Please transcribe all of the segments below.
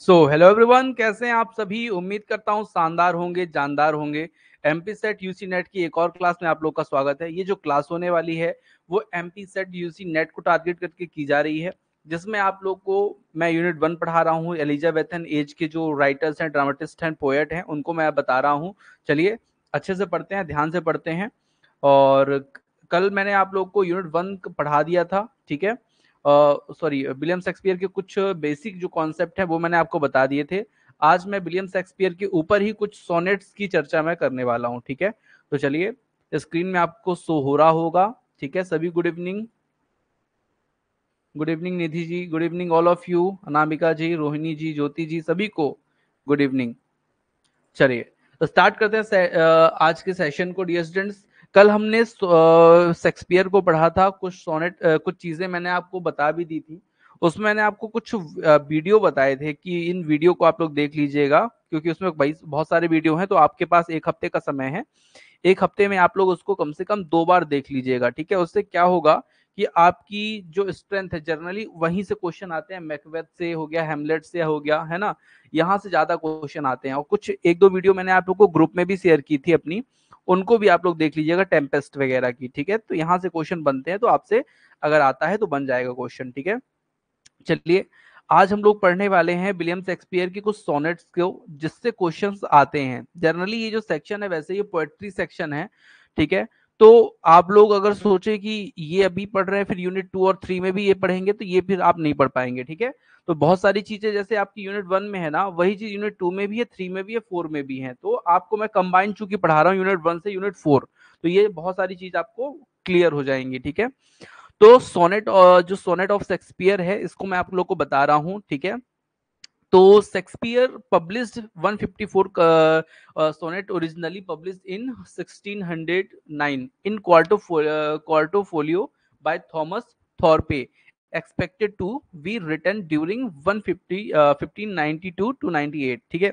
So hello everyone कैसे हैं आप सभी उम्मीद करता हूँ शानदार होंगे जानदार होंगे M P SET UGC NET की एक और क्लास में आप लोग का स्वागत है ये जो क्लास होने वाली है वो M P SET UGC NET को टारगेट करके की जा रही है जिसमें आप लोग को मैं यूनिट वन पढ़ा रहा हूँ एलिजाबेथन एज के जो राइटर्स हैं ड्रामेटिस्ट हैं पोएट हैं उनको मैं बता रहा हूँ चलिए अच्छे से पढ़ते हैं ध्यान से पढ़ते हैं और कल मैंने आप लोग को यूनिट वन पढ़ा दिया था ठीक है सॉरी विलियम शेक्सपियर के कुछ बेसिक जो कॉन्सेप्ट है वो मैंने आपको बता दिए थे आज मैं विलियम शेक्सपियर के ऊपर ही कुछ सोनेट्स की चर्चा मैं करने वाला हूँ ठीक है तो चलिए स्क्रीन में आपको सो हो रहा होगा ठीक है सभी good evening good evening Nidhi ji good evening all of you Anamika ji Rohini ji Jyoti ji सभी को गुड इवनिंग चलिए स्टार्ट करते हैं आज के सेशन को डियर स्टूडेंट्स कल हमने शेक्सपियर को पढ़ा था कुछ सोनेट कुछ चीजें मैंने आपको बता भी दी थी उसमें मैंने आपको कुछ वीडियो बताए थे कि इन वीडियो को आप लोग देख लीजिएगा क्योंकि उसमें बहुत सारे वीडियो हैं तो आपके पास एक हफ्ते का समय है एक हफ्ते में आप लोग उसको कम से कम दो बार देख लीजिएगा ठीक है उससे क्या होगा कि आपकी जो स्ट्रेंथ है जनरली वहीं से क्वेश्चन आते हैं मैकवेथ से हो गया हेमलेट से हो गया है ना यहाँ से ज्यादा क्वेश्चन आते हैं और कुछ एक दो वीडियो मैंने आप लोग को ग्रुप में भी शेयर की थी अपनी उनको भी आप लोग देख लीजिएगा टेम्पेस्ट वगैरह की ठीक है तो यहाँ से क्वेश्चन बनते हैं तो आपसे अगर आता है तो बन जाएगा क्वेश्चन ठीक है चलिए आज हम लोग पढ़ने वाले हैं विलियम शेक्सपियर की कुछ सोनेट्स को जिससे क्वेश्चंस आते हैं जनरली ये जो सेक्शन है वैसे ये पोएट्री सेक्शन है ठीक है तो आप लोग अगर सोचे कि ये अभी पढ़ रहे हैं फिर यूनिट टू और थ्री में भी ये पढ़ेंगे तो ये फिर आप नहीं पढ़ पाएंगे ठीक है तो बहुत सारी चीजें जैसे आपकी यूनिट वन में है ना वही चीज यूनिट टू में भी है थ्री में भी है फोर में भी है तो आपको मैं कंबाइन चूंकि पढ़ा रहा हूँ यूनिट वन से यूनिट फोर तो ये बहुत सारी चीज आपको क्लियर हो जाएंगी ठीक है तो सोनेट जो सोनेट ऑफ शेक्सपियर है इसको मैं आप लोग को बता रहा हूँ ठीक है तो Shakespeare published 154 sonnet originally published in 1609 in quarto quarto folio by Thomas Thorpe expected to be written during 150 1592 to 98 ठीक है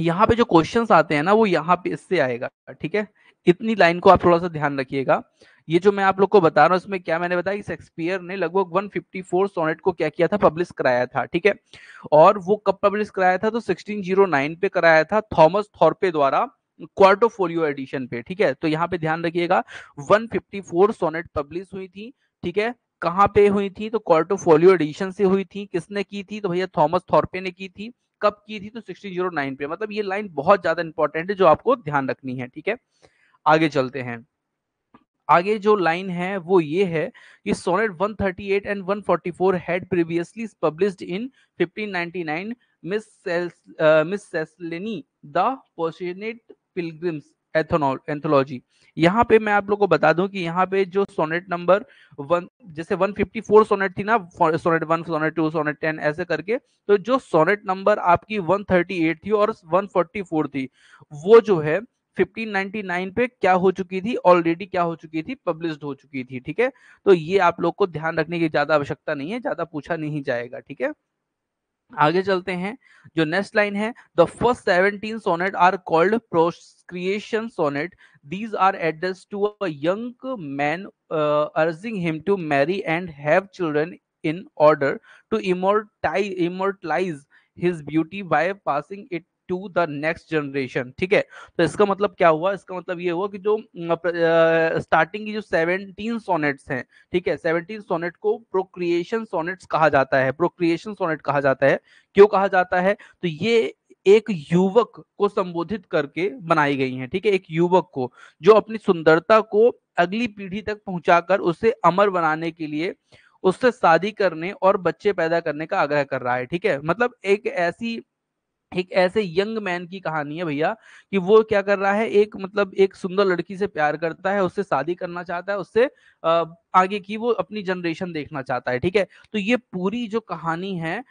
यहाँ पे जो क्वेश्चंस आते हैं ना वो यहाँ पे इससे आएगा ठीक है इतनी लाइन को आप थोड़ा सा ध्यान रखिएगा ये जो मैं आप लोग को बता रहा हूँ इसमें क्या मैंने बताया शेक्सपियर ने लगभग 154 सोनेट को क्या किया था पब्लिश कराया था ठीक है और वो कब पब्लिश कराया था तो 1609 पे कराया था थॉमस थॉर्पे द्वारा क्वार्टोफोलियो एडिशन पे ठीक है तो यहाँ पे ध्यान रखिएगा 154 सोनेट पब्लिश हुई थी ठीक है कहाँ पे हुई थी तो क्वार्टोफोलियो एडिशन से हुई थी किसने की थी तो भैया थॉमस थॉर्पे ने की थी कब की थी तो 1609 पे मतलब ये लाइन बहुत ज्यादा इंपॉर्टेंट है जो आपको ध्यान रखनी है ठीक है आगे चलते हैं आगे जो लाइन है वो ये है कि sonnet 138 and 144 had previously published in 1599 miscellany miscellany the passionate pilgrims anthology यहाँ पे मैं आप लोगों को बता दूं कि यहाँ पे जो सोनेट नंबर वन जैसे 154 सोनेट थी ना sonnet one sonnet two sonnet ten ऐसे करके तो जो सोनेट नंबर आपकी 138 थी और 144 थी वो जो है 1599 पे क्या हो चुकी थी ऑलरेडी क्या हो चुकी थी पब्लिश हो चुकी थी ठीक है तो ये आप लोग को ध्यान रखने की ज्यादा आवश्यकता नहीं है ज्यादा पूछा नहीं जाएगा ठीक है आगे चलते हैं जो नेक्स्ट लाइन है the first seventeen sonnet are called procreation sonnet these are address to a young man urging him to marry and have children in order to immortalise immortalise his beauty by passing it to the next generation ठीक है तो इसका मतलब क्या हुआ इसका मतलब ये हुआ कि जो स्टार्टिंग की जो सेवनटीन सोनेट्स हैं ठीक है सेवनटीन सोनेट को प्रोक्रिएशन सोनेट्स कहा जाता है प्रोक्रिएशन सोनेट कहा जाता है क्यों कहा जाता है तो ये एक युवक को संबोधित करके बनाई गई हैं ठीक है एक युवक को जो अपनी सुंदरता को अगली पीढ़ी तक पहुंचाकर उसे अमर बनाने के लिए उससे शादी करने और बच्चे पैदा करने का आग्रह कर रहा है ठीक है मतलब एक ऐसी एक ऐसे यंग मैन की कहानी है भैया कि वो क्या कर रहा है एक मतलब एक सुंदर लड़की से प्यार करता है उससे शादी करना चाहता है उससे आगे की वो अपनी जनरेशन देखना चाहता है ठीक है तो ये पूरी जो कहानी है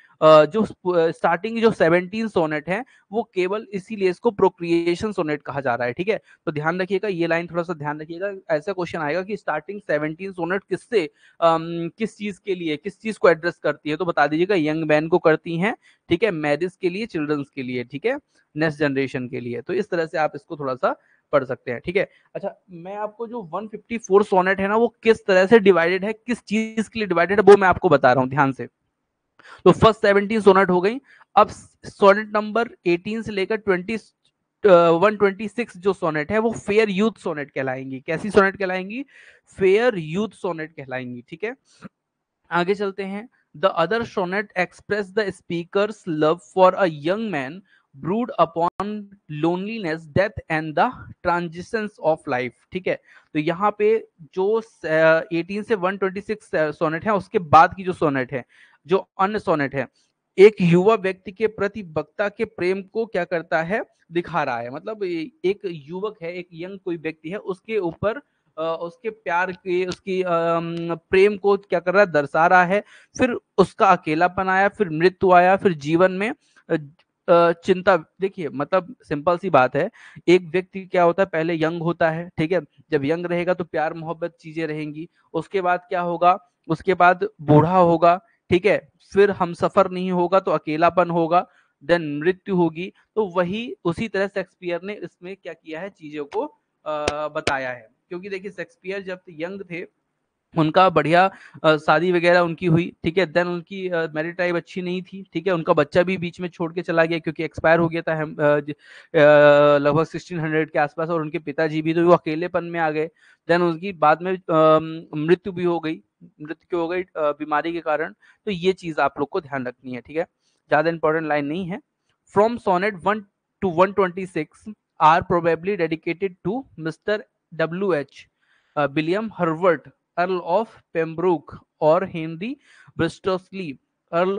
जो स्टार्टिंग जो सेवनटीन सोनेट है वो केवल इसीलिए इसको प्रोक्रिएशन सोनेट कहा जा रहा है ठीक है तो ध्यान रखिएगा ये लाइन थोड़ा सा ध्यान रखिएगा ऐसा क्वेश्चन आएगा कि स्टार्टिंग सेवनटीन सोनेट किससे किस चीज के लिए किस चीज को एड्रेस करती है तो बता दीजिएगा यंग मैन को करती है ठीक है मैरिज के लिए चिल्ड्रंस के लिए ठीक है नेक्स्ट जनरेशन के लिए तो इस तरह से आप इसको थोड़ा सा पढ़ सकते हैं ठीक है अच्छा मैं आपको जो 154 सोनेट है ना वो किस तरह से डिवाइडेड है किस चीज के लिए डिवाइडेड है वो मैं आपको बता रहा हूँ ध्यान से तो फर्स्ट सेवनटीन सोनेट हो गई अब सोनेट नंबर एटीन से लेकर ट्वेंटी वन ट्वेंटी सिक्स जो सोनेट है वो फेयर यूथ सोनेट कहलाएंगी कैसी सोनेट कहलाएंगी फेयर यूथ सोनेट कहलाएंगी ठीक है आगे चलते हैं the other sonnet express the speaker love for a young man brood upon loneliness death and the transitions of life ठीक है तो यहाँ पे जो एटीन से वन ट्वेंटी सिक्स सोनेट है उसके बाद की जो सोनेट है जो अन्य सोनेट है एक युवा व्यक्ति के प्रति वक्ता के प्रेम को क्या करता है दिखा रहा है मतलब एक युवक है एक यंग कोई व्यक्ति है उसके ऊपर उसके प्यार के उसकी प्रेम को क्या कर रहा है दर्शा रहा है फिर उसका अकेला बनाया फिर मृत्यु आया फिर जीवन में चिंता देखिए मतलब सिंपल सी बात है एक व्यक्ति क्या होता है पहले यंग होता है ठीक है जब यंग रहेगा तो प्यार मोहब्बत चीजें रहेंगी उसके बाद क्या होगा उसके बाद बूढ़ा होगा ठीक है फिर हम सफर नहीं होगा तो अकेलापन होगा देन मृत्यु होगी तो वही उसी तरह शेक्सपियर ने इसमें क्या किया है चीजों को आ, बताया है क्योंकि देखिए शेक्सपियर जब यंग थे उनका बढ़िया शादी वगैरह उनकी हुई ठीक है देन उनकी मैरिड टाइप अच्छी नहीं थी ठीक है उनका बच्चा भी बीच में छोड़ के चला गया क्योंकि एक्सपायर हो गया था लगभग सिक्सटीन हंड्रेड के आसपास और उनके पिताजी भी तो वो अकेलेपन में आ गए देन उनकी बाद में मृत्यु भी हो गई मृत्यु हो गई बीमारी के कारण तो ये चीज आप लोग को ध्यान रखनी है ठीक है ज्यादा इंपॉर्टेंट लाइन नहीं है from sonnet one two one twenty six are probably dedicated to mister W H William Herbert Earl of Pembroke और Henry Wriothesley Earl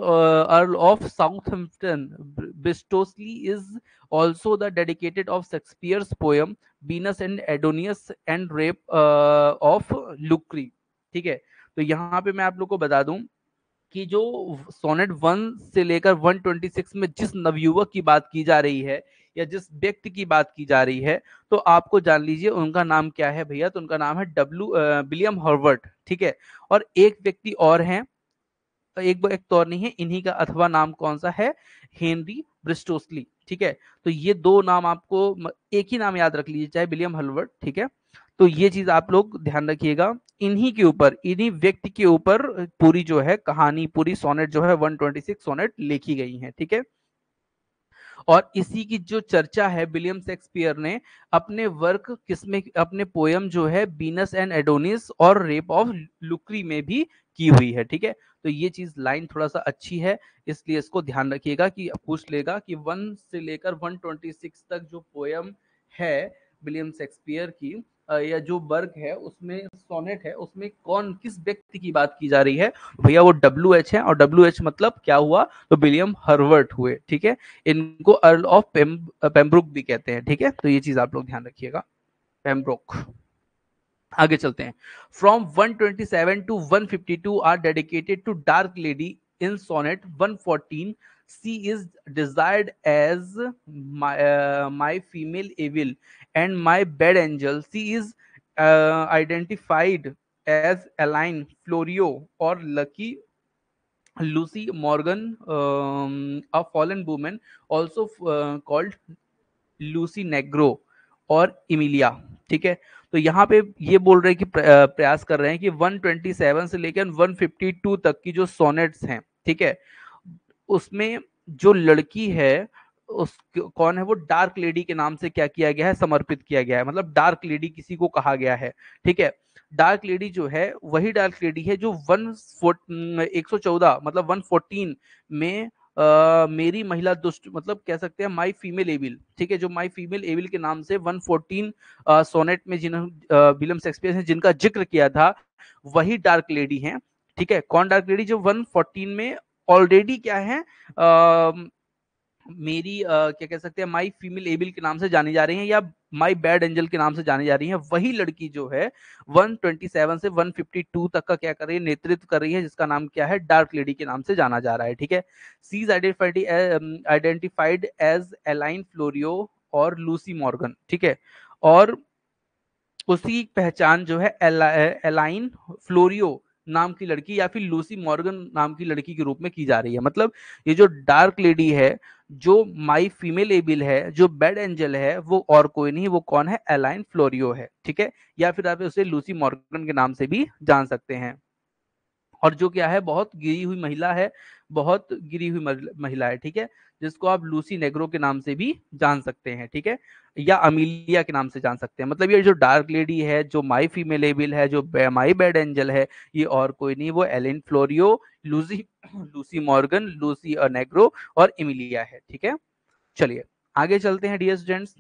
Earl of Southampton Wriothesley is also the dedicated of Shakespeare's poem Venus and Adonis and rape of Lucrece ठीक है तो यहाँ पे मैं आप लोग को बता दूं कि जो सोनेट वन से लेकर वन ट्वेंटी सिक्स में जिस नवयुवक की बात की जा रही है या जिस व्यक्ति की बात की जा रही है तो आपको जान लीजिए उनका नाम क्या है भैया तो उनका नाम है डब्ल्यू विलियम हॉर्वर्ट ठीक है और एक व्यक्ति और हैं तो एक एक तो नहीं है इन्हीं का अथवा नाम कौन सा है हेनरी ब्रिस्टोसली ठीक है तो ये दो नाम आपको एक ही नाम याद रख लीजिए चाहे विलियम हलवर्ट ठीक है तो ये चीज आप लोग ध्यान रखिएगा इन्हीं के ऊपर इन्हीं व्यक्ति के ऊपर पूरी जो है कहानी पूरी सोनेट जो है 126 सोनेट लिखी गई है ठीक है और इसी की जो चर्चा है विलियम शेक्सपियर ने अपने वर्क किसमें अपने पोयम जो है बीनस एंड एडोनिस और रेप ऑफ लुक्री में भी की हुई है ठीक है तो ये चीज लाइन थोड़ा सा अच्छी है इसलिए इसको ध्यान रखिएगा कि पूछ लेगा कि वन से लेकर वन तक जो पोयम है विलियम शेक्सपियर की या जो वर्ग है उसमें सोनेट है उसमें कौन किस व्यक्ति की बात की जा रही है भैया वो डब्ल्यू एच है और डब्ल्यू एच मतलब क्या हुआ तो विलियम हर्वर्ट हुए ठीक है इनको अर्ल ऑफ पेम्ब्रुक भी कहते हैं ठीक है तो ये चीज आप लोग ध्यान रखिएगा पेम्ब्रुक आगे चलते हैं from 127 to 152 are dedicated to dark lady in sonnet 114 she is desired as my uh, my female evil and my bad angel she is uh, identified as aline florio or lucky lucy morgan um, a fallen woman also uh, called lucy negro और इमिलिया ठीक है तो यहाँ पे ये बोल रहे हैं कि प्रयास कर रहे हैं कि 127 से लेकर 152 तक की जो सोनेट्स हैं ठीक है उसमें जो लड़की है उस कौन है वो डार्क लेडी के नाम से क्या किया गया है समर्पित किया गया है मतलब डार्क लेडी किसी को कहा गया है ठीक है डार्क लेडी जो है वही डार्क लेडी है जो वन एक सौ चौदह मतलब वन फोर्टीन में Uh, मेरी महिला दुष्ट मतलब कह सकते हैं माई फीमेल एविल ठीक है जो माई फीमेल एविल के नाम से 114 uh, सोनेट में जिन विलियम शेक्सपियर ने जिनका जिक्र किया था वही डार्क लेडी हैं ठीक है कौन डार्क लेडी जो 114 में ऑलरेडी क्या है मेरी आ, क्या कह सकते हैं माई फीमेल एबिल के नाम से जानी जा रही है या माई बैड एंजल के नाम से जानी जा रही है वही लड़की जो है 127 से 152 तक का क्या कर रही है नेतृत्व कर रही है जिसका नाम क्या है डार्क लेडी के नाम से जाना जा रहा है ठीक है she is identified as Aline Florio और लूसी मॉर्गन ठीक है और उसी पहचान जो है एलाइन फ्लोरियो नाम की लड़की या फिर लूसी मॉर्गन नाम की लड़की के रूप में की जा रही है मतलब ये जो डार्क लेडी है जो माई फीमेल एबिल है जो बेड एंजल है वो और कोई नहीं वो कौन है एलाइन फ्लोरियो है ठीक है या फिर आप उसे लूसी मॉर्गन के नाम से भी जान सकते हैं और जो क्या है बहुत गिरी हुई महिला है बहुत गिरी हुई महिला है ठीक है जिसको आप लूसी नेग्रो के नाम से भी जान सकते हैं ठीक है या अमीलिया के नाम से जान सकते हैं मतलब ये जो डार्क लेडी है जो माई फीमेल एबिल है जो माई बेड एंजल है ये और कोई नहीं वो Aline Florio Lucy Lucy Morgan Lucy और नेग्रो और इमिलिया है ठीक है चलिए आगे चलते हैं डियर स्टूडेंट्स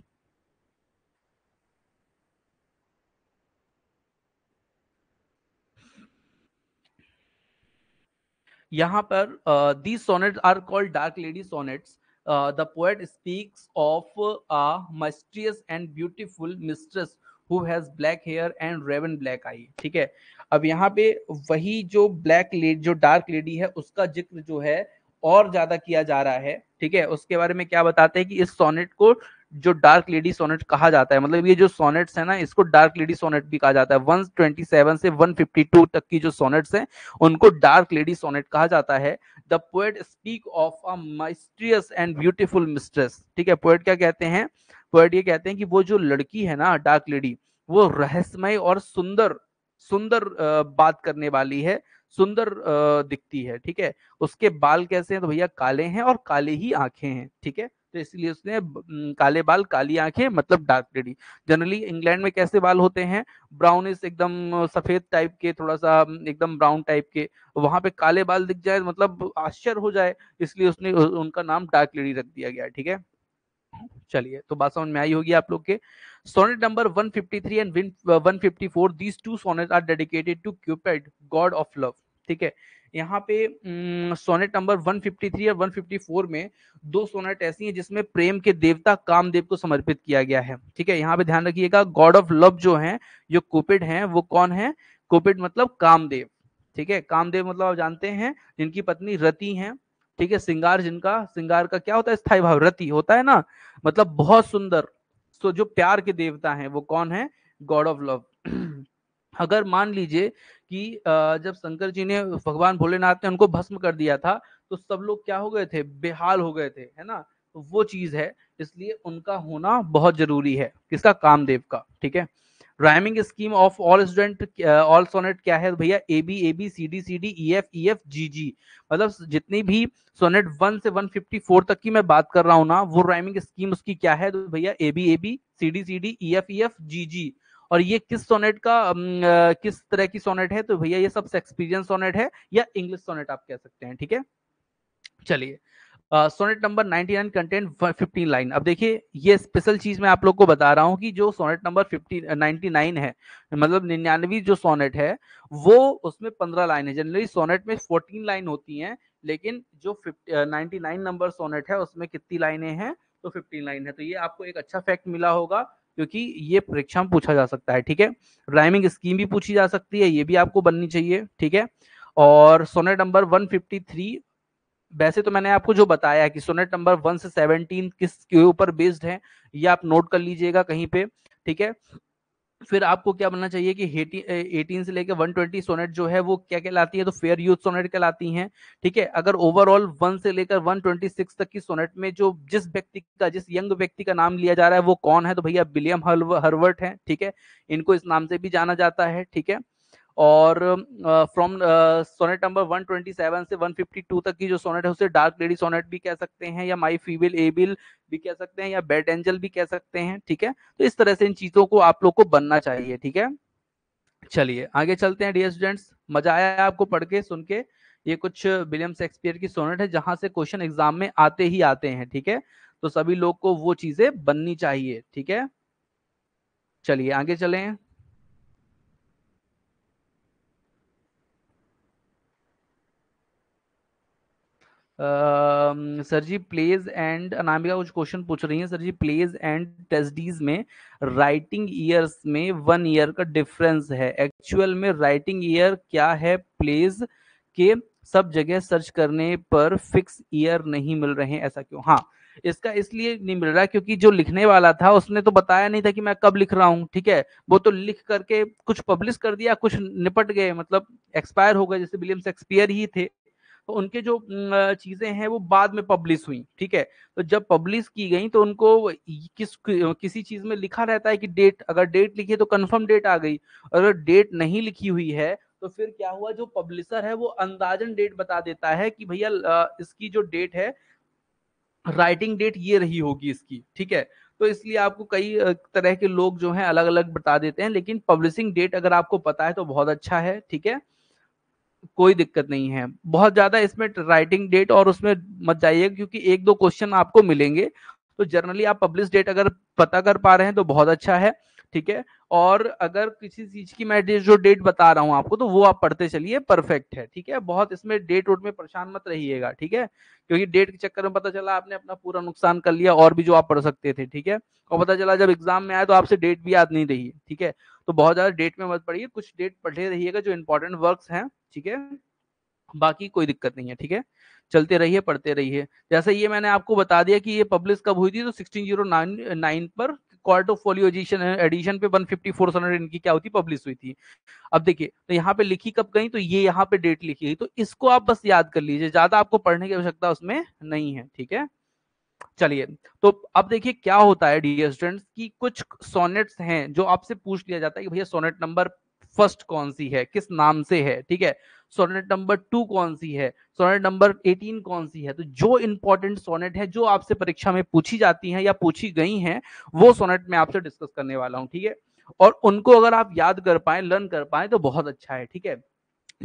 यहाँ पर these sonnets are called dark lady sonnets the poet speaks of a mysterious and beautiful mistress who has black hair and raven black eye ठीक है अब यहाँ पे वही जो ब्लैक लेडी जो डार्क लेडी है उसका जिक्र जो है और ज्यादा किया जा रहा है ठीक है उसके बारे में क्या बताते हैं कि इस सोनेट को जो डार्क लेडी सोनेट कहा जाता है मतलब ये जो सोनेट्स है ना इसको डार्क लेडी सोनेट भी कहा जाता है 127 से 152 तक की जो सोनेट्स हैं उनको डार्क लेडी सोनेट कहा जाता है the poet speak of a mysterious and beautiful mistress ठीक है पोएट क्या कहते हैं पोएट ये कहते हैं कि वो जो लड़की है ना डार्क लेडी वो रहस्यमय और सुंदर सुंदर बात करने वाली है सुंदर दिखती है ठीक है उसके बाल कैसे हैं तो भैया काले हैं और काले ही आंखें हैं ठीक है तो इसलिए उसने काले बाल काली आंखें मतलब डार्क डेडी जनरली इंग्लैंड में कैसे बाल होते हैं ब्राउनिस एकदम सफेद टाइप के थोड़ा सा एकदम ब्राउन टाइप के वहां पे काले बाल दिख जाए मतलब आश्चर्य हो जाए इसलिए उसने उनका नाम डार्क लेडी रख दिया गया ठीक है चलिए तो बात समझ में आई होगी आप लोग के sonnet number 153 and 154 these two sonnet are dedicated to Cupid god of love ठीक है यहाँ पे सोनेट नंबर 153 और 154 में दो सोनेट ऐसी हैं जिसमें प्रेम के देवता कामदेव को समर्पित किया गया है ठीक है यहाँ पे ध्यान रखिएगा गॉड ऑफ लव जो है जो कुपिड है वो कौन है कुपिड मतलब कामदेव ठीक है कामदेव मतलब आप जानते हैं जिनकी पत्नी रति है ठीक है सिंगार जिनका सिंगार का क्या होता है स्थायी भाव रति होता है ना मतलब बहुत सुंदर तो जो प्यार के देवता हैं वो कौन है गॉड ऑफ लव अगर मान लीजिए कि जब शंकर जी ने भगवान भोलेनाथ ने उनको भस्म कर दिया था तो सब लोग क्या हो गए थे बेहाल हो गए थे है ना तो वो चीज है इसलिए उनका होना बहुत जरूरी है किसका कामदेव का ठीक है rhyming scheme of all student all sonnet क्या है भैया A B A B C D C D E F E F G G मतलब जितनी भी सोनेट वन से वन फिफ्टी फोर तक की मैं बात कर रहा हूँ ना वो राइमिंग स्कीम उसकी क्या है तो भैया A B A B C D C D E F E F G G और ये किस सोनेट का किस तरह की सोनेट है तो भैया ये सब एक्सपीरियंस सोनेट है या इंग्लिश सोनेट आप कह सकते हैं ठीक है चलिए सोनेट नंबर 99 कंटेंट 15 लाइन अब देखिए ये स्पेशल चीज मैं आप लोग को बता रहा हूँ कि जो सोनेट नंबर 50 99 है मतलब निन्यानवे जो सोनेट है वो उसमें 15 लाइन है जनरली सोनेट में 14 लाइन होती हैं लेकिन जो 99 नंबर सोनेट है उसमें कितनी लाइनें हैं तो 15 लाइन है तो ये आपको एक अच्छा फैक्ट मिला होगा क्योंकि ये परीक्षा में पूछा जा सकता है ठीक है राइमिंग स्कीम भी पूछी जा सकती है ये भी आपको बननी चाहिए ठीक है और सोनेट नंबर 153 वैसे तो मैंने आपको जो बताया कि सोनेट नंबर वन से सेवनटीन किस के ऊपर बेस्ड है ये आप नोट कर लीजिएगा कहीं पे ठीक है फिर आपको क्या बनना चाहिए कि एटीन से लेकर ट्वेंटी सोनेट जो है वो क्या कहलाती है तो फेयर यूथ सोनेट कहलाती है ठीक है अगर ओवरऑल वन से लेकर वन ट्वेंटी सिक्स तक की सोनेट में जो जिस व्यक्ति का जिस यंग व्यक्ति का नाम लिया जा रहा है वो कौन है तो भैया विलियम हर्वर्ट है ठीक है इनको इस नाम से भी जाना जाता है ठीक है और फ्रॉम सोनेट नंबर 127 से 152 तक की जो सोनेट है उसे डार्क लेडी सोनेट भी कह सकते हैं या माई फीविल एबिल भी कह सकते हैं या बेड एंजल भी कह सकते हैं ठीक है तो इस तरह से इन चीजों को आप लोग को बनना चाहिए ठीक है चलिए आगे चलते हैं डियर स्टूडेंट्स मजा आया है आपको पढ़ के सुन के ये कुछ विलियम शेक्सपियर की सोनेट है जहां से क्वेश्चन एग्जाम में आते ही आते हैं ठीक है तो सभी लोग को वो चीजें बननी चाहिए ठीक है चलिए आगे चले sir ji plays and Anamika कुछ क्वेश्चन पूछ रही हैं सर जी प्लेज एंड टेस्टीज में राइटिंग ईयर्स में वन ईयर का डिफरेंस है एक्चुअल में राइटिंग ईयर क्या है प्लेज के सब जगह सर्च करने पर फिक्स ईयर नहीं मिल रहे हैं ऐसा क्यों हाँ इसका इसलिए नहीं मिल रहा क्योंकि जो लिखने वाला था उसने तो बताया नहीं था कि मैं कब लिख रहा हूँ ठीक है वो तो लिख करके कुछ पब्लिश कर दिया कुछ निपट गए मतलब एक्सपायर हो गए जैसे विलियम शेक्सपियर ही थे तो उनके जो चीजें हैं वो बाद में पब्लिश हुई ठीक है तो जब पब्लिश की गई तो उनको किस किसी चीज में लिखा रहता है कि डेट अगर डेट लिखी है तो कंफर्म डेट आ गई अगर डेट नहीं लिखी हुई है तो फिर क्या हुआ जो पब्लिशर है वो अंदाजन डेट बता देता है कि भैया इसकी जो डेट है राइटिंग डेट ये रही होगी इसकी ठीक है तो इसलिए आपको कई तरह के लोग जो हैं अलग अलग बता देते हैं लेकिन पब्लिशिंग डेट अगर आपको पता है तो बहुत अच्छा है ठीक है कोई दिक्कत नहीं है बहुत ज्यादा इसमें राइटिंग डेट और उसमें मत जाइए क्योंकि एक दो क्वेश्चन आपको मिलेंगे तो जनरली आप पब्लिश डेट अगर पता कर पा रहे हैं तो बहुत अच्छा है ठीक है और अगर किसी चीज की मैं जो डेट बता रहा हूँ आपको तो वो आप पढ़ते चलिए परफेक्ट है ठीक है बहुत इसमें डेट वोट में परेशान मत रहिएगा ठीक है क्योंकि डेट के चक्कर में पता चला आपने अपना पूरा नुकसान कर लिया और भी जो आप पढ़ सकते थे ठीक है और पता चला जब एग्जाम में आया तो आपसे डेट भी याद नहीं रही ठीक है तो बहुत ज्यादा डेट में मत पढ़िए कुछ डेट पढ़े रहिएगा जो इंपॉर्टेंट वर्क है ठीक है बाकी कोई दिक्कत नहीं है ठीक है चलते रहिए पढ़ते रहिए जैसे ये मैंने आपको बता दिया कि ये पब्लिश कब हुई थी तो 1609 पर क्वार्टोफोलियो एडिशन एडिशन पे 154 फोर इनकी क्या होती पब्लिश हुई थी अब देखिए तो यहाँ पे लिखी कब गई तो ये यहाँ पे डेट लिखी गई तो इसको आप बस याद कर लीजिए ज्यादा आपको पढ़ने की आवश्यकता उसमें नहीं है ठीक है चलिए तो अब देखिए क्या होता है डियर स्टूडेंट्स की कुछ सोनेट्स हैं जो आपसे पूछ लिया जाता है कि भैया सोनेट नंबर फर्स्ट कौन सी है किस नाम से है ठीक है सोनेट नंबर टू कौन सी है सोनेट नंबर एटीन कौन सी है तो जो इंपॉर्टेंट सोनेट है जो आपसे परीक्षा में पूछी जाती है या पूछी गई हैं वो सोनेट में आपसे डिस्कस करने वाला हूँ ठीक है और उनको अगर आप याद कर पाए लर्न कर पाए तो बहुत अच्छा है ठीक है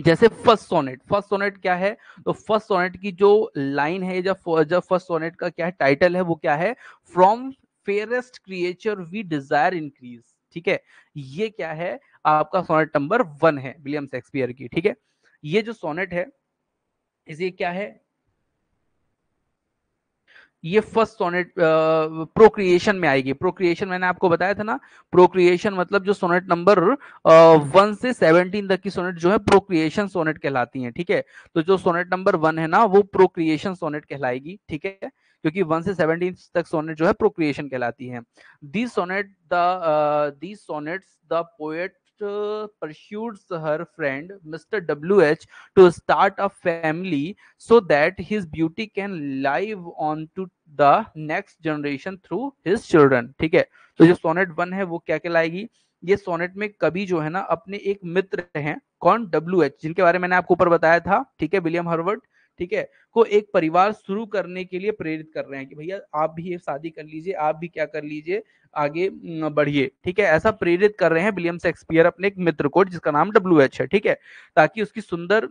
जैसे फर्स्ट सोनेट फर्स्ट सोनेट क्या है तो फर्स्ट सोनेट की जो लाइन है जब जब फर्स्ट सोनेट का क्या है टाइटल है वो क्या है from fairest creature we desire increase ठीक है ये क्या है आपका सोनेट नंबर वन है विलियम शेक्सपियर की ठीक है ये जो सोनेट है इसे क्या है ये फर्स्ट सोनेट प्रोक्रिएशन में आएगी प्रोक्रिएशन मैंने आपको बताया था ना प्रोक्रिएशन मतलब जो सोनेट नंबर वन से सेवनटीन तक की सोनेट जो है प्रोक्रिएशन सोनेट कहलाती है ठीक है तो जो सोनेट नंबर वन है ना वो प्रोक्रिएशन सोनेट कहलाएगी ठीक है क्योंकि वन से सेवनटीन तक सोनेट जो है प्रोक्रिएशन कहलाती है the sonnet the sonnet the poet uh, pursues her friend Mr. WH to start a family so that his beauty can live on to the next generation through his children ठीक है तो जो sonnet one है वो क्या कहलाएगी ये sonnet में कभी जो है ना अपने एक मित्र हैं कौन डब्ल्यू एच जिनके बारे में मैंने आपको ऊपर बताया था ठीक है विलियम हर्वर्ड ठीक है को एक परिवार शुरू करने के लिए प्रेरित कर रहे हैं कि भैया आप भी ये शादी कर लीजिए आप भी क्या कर लीजिए आगे बढ़िए ठीक है ऐसा प्रेरित कर रहे हैं विलियम शेक्सपियर अपने एक मित्र को जिसका नाम डब्ल्यू एच है ठीक है ताकि उसकी सुंदर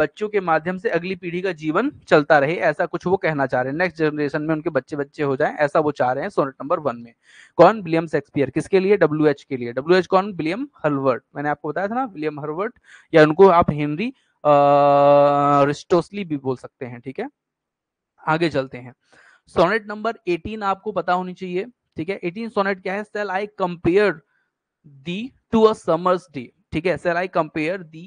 बच्चों के माध्यम से अगली पीढ़ी का जीवन चलता रहे ऐसा कुछ वो कहना चाह रहे हैं नेक्स्ट जनरेशन में उनके बच्चे बच्चे हो जाए ऐसा वो चाह रहे हैं सोनेट नंबर वन में कौन विलियम शेक्सपियर किसके लिए डब्ल्यू के लिए डब्ल्यू कौन विलियम हर्वर्ट मैंने आपको बताया था ना विलियम हर्वर्ट या उनको आप हेनरी रिस्टोसली भी बोल सकते हैं ठीक है आगे चलते हैं सोनेट नंबर 18 आपको पता होनी चाहिए ठीक है 18 सोनेट क्या है shall I compare thee to a summer's day ठीक है shall I compare thee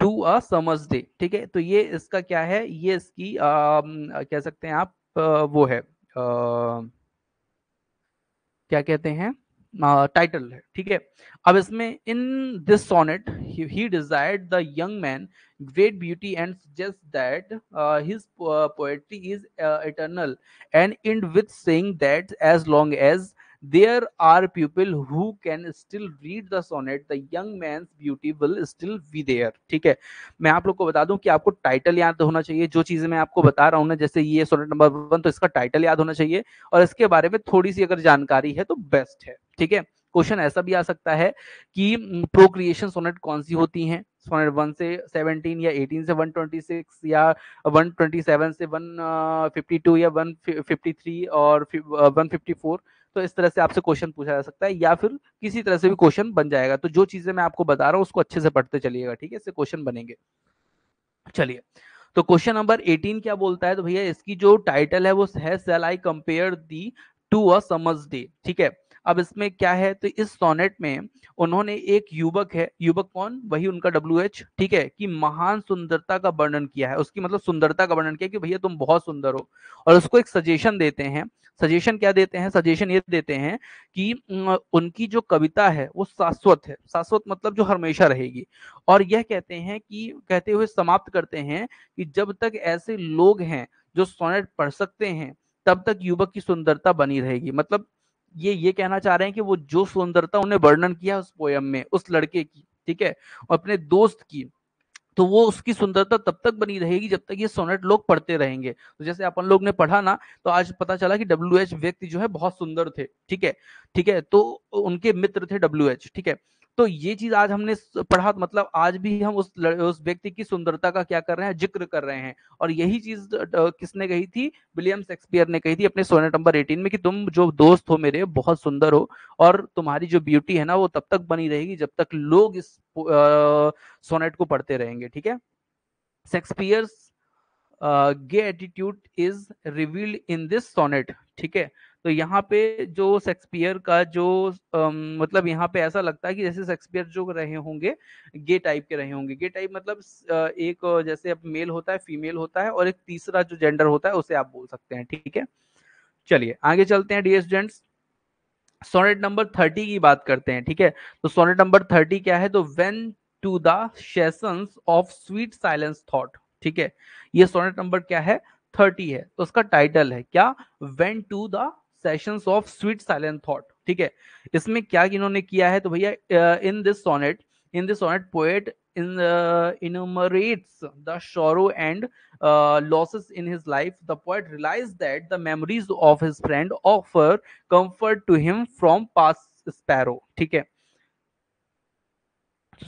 to a summer's day ठीक है तो ये इसका क्या है ये इसकी आ, कह सकते हैं आप आ, वो है आ, क्या कहते हैं टाइटल है ठीक है अब इसमें in this sonnet he desired the young man great beauty and suggest that his poetry is eternal and end with saying that as long as there are people who can still read the sonnet the young man's beauty will still be there ठीक है मैं आप लोग को बता दूं कि आपको टाइटल याद होना चाहिए जो चीजें मैं आपको बता रहा हूँ ना जैसे ये सोनेट नंबर वन तो इसका टाइटल याद होना चाहिए और इसके बारे में थोड़ी सी अगर जानकारी है तो बेस्ट है ठीक है क्वेश्चन ऐसा भी आ सकता है कि प्रोक्रिएशन सोनेट कौन सी होती हैं सोनेट वन से सेवनटीन या एटीन से वन ट्वेंटी सिक्स या वन ट्वेंटी सेवन से वन फिफ्टी टू या वन फिफ्टी थ्री और वन फिफ्टी फोर तो इस तरह से आपसे क्वेश्चन पूछा जा सकता है या फिर किसी तरह से भी क्वेश्चन बन जाएगा तो जो चीजें मैं आपको बता रहा हूँ उसको अच्छे से पढ़ते चलिएगा ठीक है इससे क्वेश्चन बनेंगे चलिए तो क्वेश्चन नंबर 18 क्या बोलता है तो भैया इसकी जो टाइटल है वो है shall I compare thee to a summer's day ठीक है अब इसमें क्या है तो इस सोनेट में उन्होंने एक युवक है युवक कौन वही उनका डब्ल्यू एच ठीक है कि महान सुंदरता का वर्णन किया है उसकी मतलब सुंदरता का वर्णन किया कि भैया तुम बहुत सुंदर हो और उसको एक सजेशन देते हैं सजेशन क्या देते हैं सजेशन ये देते हैं कि उनकी जो कविता है वो शाश्वत है शाश्वत मतलब जो हमेशा रहेगी और यह कहते हैं कि कहते हुए समाप्त करते हैं कि जब तक ऐसे लोग हैं जो सोनेट पढ़ सकते हैं तब तक युवक की सुंदरता बनी रहेगी मतलब ये ये कहना चाह रहे हैं कि वो जो सुंदरता उन्हें वर्णन किया उस पोयम में उस लड़के की ठीक है अपने दोस्त की तो वो उसकी सुंदरता तब तक बनी रहेगी जब तक ये सोनेट लोग पढ़ते रहेंगे तो जैसे अपन लोग ने पढ़ा ना तो आज पता चला कि डब्ल्यू एच व्यक्ति जो है बहुत सुंदर थे ठीक है ठीक है तो उनके मित्र थे डब्ल्यू एच ठीक है तो ये चीज आज हमने पढ़ा मतलब आज भी हम उस उस व्यक्ति की सुंदरता का क्या कर रहे हैं जिक्र कर रहे हैं और यही चीज किसने कही थी विलियम शेक्सपियर ने कही थी अपने सोने नंबर एटीन में कि तुम जो दोस्त हो मेरे बहुत सुंदर हो और तुम्हारी जो ब्यूटी है ना वो तब तक बनी रहेगी जब तक लोग इस सोनेट को पढ़ते रहेंगे ठीक है Shakespeare's gay attitude is revealed in this sonnet ठीक है तो यहाँ पे जो शेक्सपियर का जो आ, मतलब यहाँ पे ऐसा लगता है कि जैसे शेक्सपियर जो रहे होंगे गे टाइप के रहे होंगे गे टाइप मतलब एक जैसे अब मेल होता है फीमेल होता है और एक तीसरा जो जेंडर होता है उसे आप बोल सकते हैं ठीक है चलिए आगे चलते हैं the gents sonnet number thirty की बात करते हैं ठीक है तो सोनेट नंबर थर्टी क्या है तो when to the sessions of sweet silence thought ठीक है ये सोनेट नंबर क्या है थर्टी है तो उसका टाइटल है क्या when to the sessions of sweet silent thought ठीक है इसमें क्या इन्होंने किया है तो भैया in this sonnet in this sonnet poet in enumerates the sorrows and losses in his life the poet realise that the memories of his friend offer comfort to him from past sorrow ठीक है